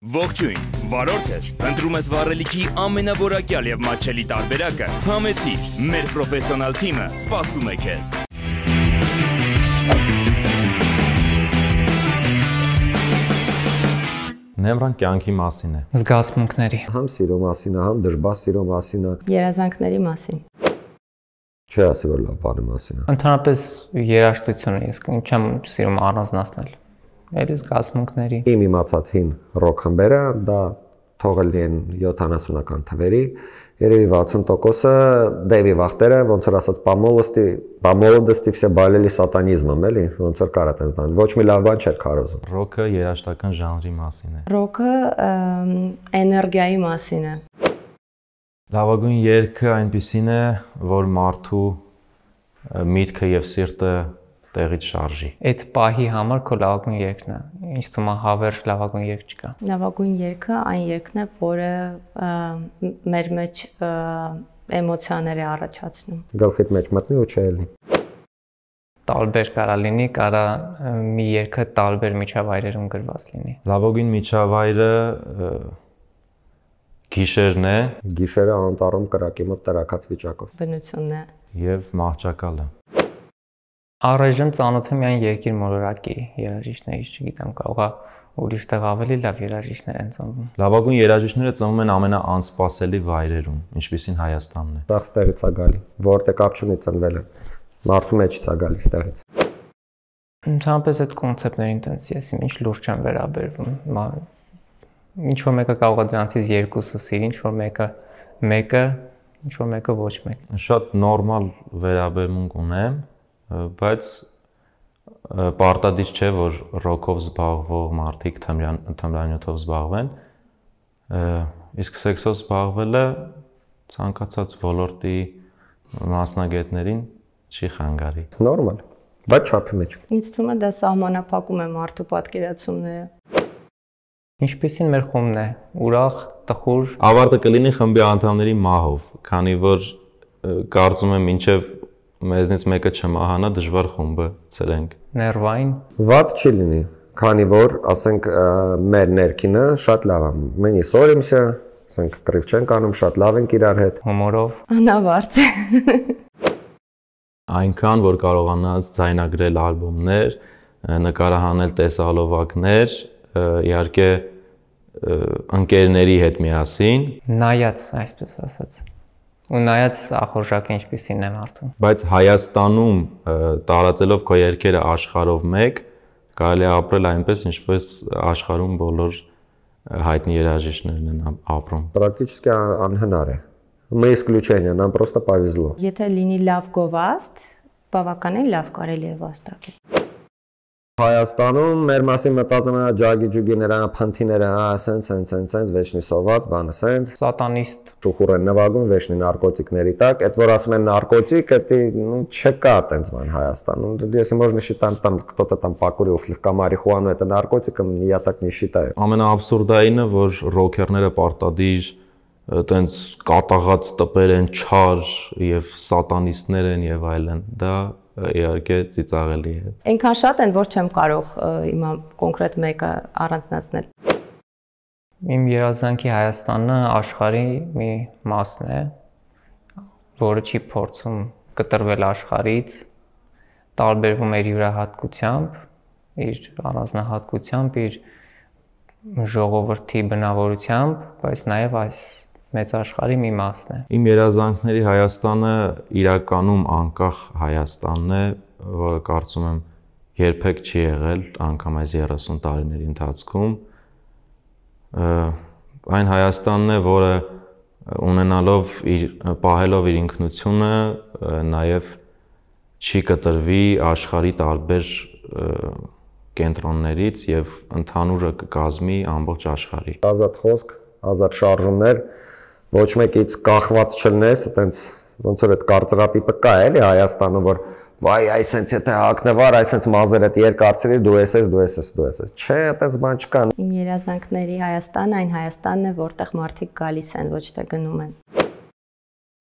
Ողջույն, վարորդ ես, ընտրում ես վարելիքի ամենավորակյալ և մատչելի տարբերակը, համեցիր, մեր պրովեսոնալ թիմը սպասում է կեզ։ Նեմրան կյանքի մասին է։ Զգացմունքների։ Համ սիրո մասին է, համ դժբա սիրո մասին է։ Երազանքների մասին։ Չէ ասի, որ լապանի մասին է։ Ընդհանրապես երաշտությունը ես չեմ սիրում առանձնացնել էլի զգացմունքների։ Իմ իմացած հին ռոք խմբերը դա թողելի են 70-ական թվերի, երևի 60%-ը Դեյվի վախտերը, ոնց որ ասած Պամոլոստի, Պամոլոստի վсё բալելի սատանիզմն էլի, ոնց որ կարա այդպես բան, ոչ մի լավ բան չէր քարոզում։ Ռոքը երաժշտական ժանրի մասին է։ Ռոքը էներգիայի մասին է։ Լավագույն երգը այնպիսին է, որ մարդու միտքը եւ սիրտը տեղից շարժի։ Այդ պահի համար քո լավագույն երգն է։ Ինչ թվում է հավերժ լավագույն երգ չկա։ Լավագույն երգը այն երգն է, որը մեր մեջ էմոցիաներ է առաջացնում։ Գլխիդ մեջ մտնի ու չելնի։ Տարբեր կարա լինի, կարա մի երգը տարբեր միջավայրերում գրված լինի։ Լավագույն միջավայրը գիշերն է։ Գիշերը անտառում կրակի մոտ տրակած վիճակով։ Բնությունն է։ Եվ մահճակալը։ Առայժմ ծանոթ եմ միայն երկիր մոլորակի երաժիշտներից, չգիտեմ, կարող է ուրիշ տեղ ավելի լավ երաժիշտներ են ծնվում։ Լավագույն երաժիշտները ծնվում են ամենաանսպասելի վայրերում, ինչպիսին Հայաստանն է։ Ստեղ ստեղից է գալի, որտեղ կապ չունի ծնվելը։ Մարդու մեջից է գալի ստեղից։ Ընդհանրապես այդ կոնցեպտներին տենց ես ինչ լուրջ եմ վերաբերվում։ Ինչ որ մեկը կարող է դրանից երկուսը սիրի, ինչ որ մեկը մեկը, ինչ որ մեկը ոչ մեկ։ Շատ նորմալ վերաբերմունք ունեմ բայց պարտադիր չէ որ ռոքով զբաղվող մարդիկ թմրյան թմրանյութով զբաղվեն իսկ սեքսով զբաղվելը ցանկացած ոլորտի մասնագետներին չի խանգարի նորմալ բայց չափի մեջ։ Ինձ թվում է դա սահմանափակում է մարդու պատկերացումները։ Ինչպեսին մեր խումբն է՝ ուրախ, տխուր։ Ավարտը կլինի խմբի անդամների մահով, քանի որ կարծում եմ ինչև մեզնից մեկը չմահանա, դժվար խումբը ցրենք։ Ներվային վատ չի լինի, քանի որ ասենք մեր ներքինը շատ լավ է։ Մենք սորիմся, ասենք կռիվ չենք անում, շատ լավ ենք իրար հետ։ Հումորով։ Անավարտ այնքան, որ կարողանաս ձայնագրել ալբոմներ, նկարահանել տեսալովակներ, իհարկե ընկերների հետ միասին։ Նայած, այսպես ասած ու նայած ախորժակը ինչպեսին է մարդու։ Բայց Հայաստանում տարածելով քո երկերը աշխարհով մեկ կարելի է ապրել այնպես ինչպես աշխարհում բոլոր հայտնի երաժիշտներն են ապրում։ Պրակտիկիսկ անհնար է։ Мы исключение, нам просто повезло։ Եթե լինի լավ գովաստ, բավականին լավ կարելի է վաստակել։ Հայաստանում մեր մասին մտածում են ջագի ջուգիները, փնթիները, հա, սենց, սենց, սենց, սենց, վեճնի սոված, բանը սենց։ Սատանիստ շուխուր են նվագում վեճնի նարկոտիկների տակ, այդ որ ասում են նարկոտիկ, դա ну չկա տենց բան Հայաստանում։ Если можно считать там кто-то там покурил слегка марихуану, это наркотиком, я так не считаю։ Ամենաաբսուրդայինը, որ ռոքերները պարտադիր տենց կատաղած տպեր են, չար եւ սատանիստներ են եւ այլն։ Դա իհարկե ծիծաղելի է։ Այնքան շատ են, որ չեմ կարող հիմա կոնկրետ մեկը առանձնացնել։ Իմ երազանքի Հայաստանը աշխարհի մի մասն է, որը չի փորձում կտրվել աշխարից, տարբերվում իր յուրահատկությամբ, իր առանձնահատկությամբ, իր ժողովրդի բնավորությամբ, բայց նաև այս մեծ աշխարհի մի մասն է։ Իմ երազանքների Հայաստանը իրականում անկախ Հայաստանն է, որը կարծում եմ երբեք չի եղել անգամ այս 30 տարիների ընթացքում։ Այն Հայաստանն է, որը ունենալով իր պահելով իր ինքնությունը, նաև չի կտրվի աշխարհի տարբեր կենտրոններից եւ ընդհանուրը կկազմի ամբողջ աշխարհի։ Ազատ խոսք, ազատ շարժումներ, ոչ մեկից կախված չլնես, այտենց ոնց որ այդ կարծրատիպը կա էլի Հայաստանում, որ վայ, այսենց եթե հակնվար, այսենց մազեր այդ երկարծրի դու ես ես, դու ես ես, դու ես ես։ Չէ, այտենց բան չկա։ Իմ երազանքների Հայաստանը այն Հայաստանն է, որտեղ մարդիկ գալիս են, ոչ թե գնում են։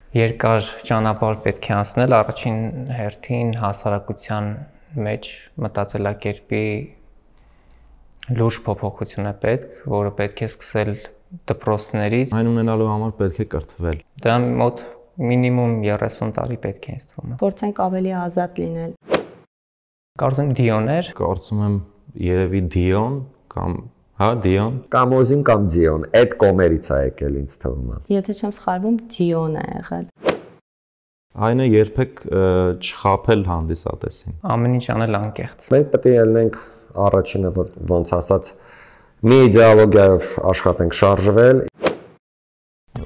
Երկար ճանապարհ պետք է անցնել առաջին հերթին հասարակության մեջ մտածելակերպի լուրջ փոփոխություն է պետք, որը պետք է սկսել դպրոցներից այն ունենալու համար պետք է կրթվել։ Դա մոտ մինիմում 30 տարի պետք է ինձ թվում է։ Փորձենք ավելի ազատ լինել։ Կարծում դիոներ։ Կարծում եմ երևի դիոն կամ Հա, Դիոն։ Կամ Օզին կամ Դիոն, այդ կոմերից է եկել ինձ թվում է։ Եթե չեմ սխալվում, Դիոն է եղել։ Այնը երբեք չխափել հանդիսատեսին։ Ամեն ինչ անել անկեղծ։ Մենք պետք է ելնենք առաջինը, որ ոնց ասած, մի իդեալոգիայով աշխատենք շարժվել։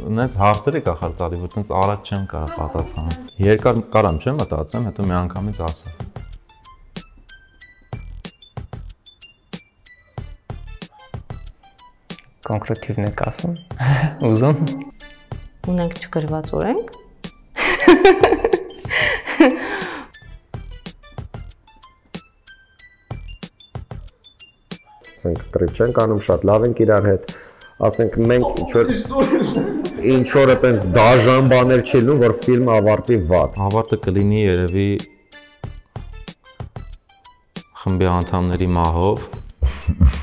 Ունես հարցեր եք ախար տալի, որ ցենց արագ չեմ կարող պատասխանել։ Երկար կարամ չեմ մտածեմ, հետո մի անգամից ասա։ Կոնկրետիվն եք ասում։ Ուզում։ Ունենք չգրված օրենք։ ասենք կռիվ չենք անում, շատ լավ ենք իրար հետ, ասենք մենք ինչ որ ինչ որ այտենց դաժան բաներ չի լինում, որ ֆիլմը ավարտվի վատ։ Ավարտը կլինի երևի խմբի անդամների մահով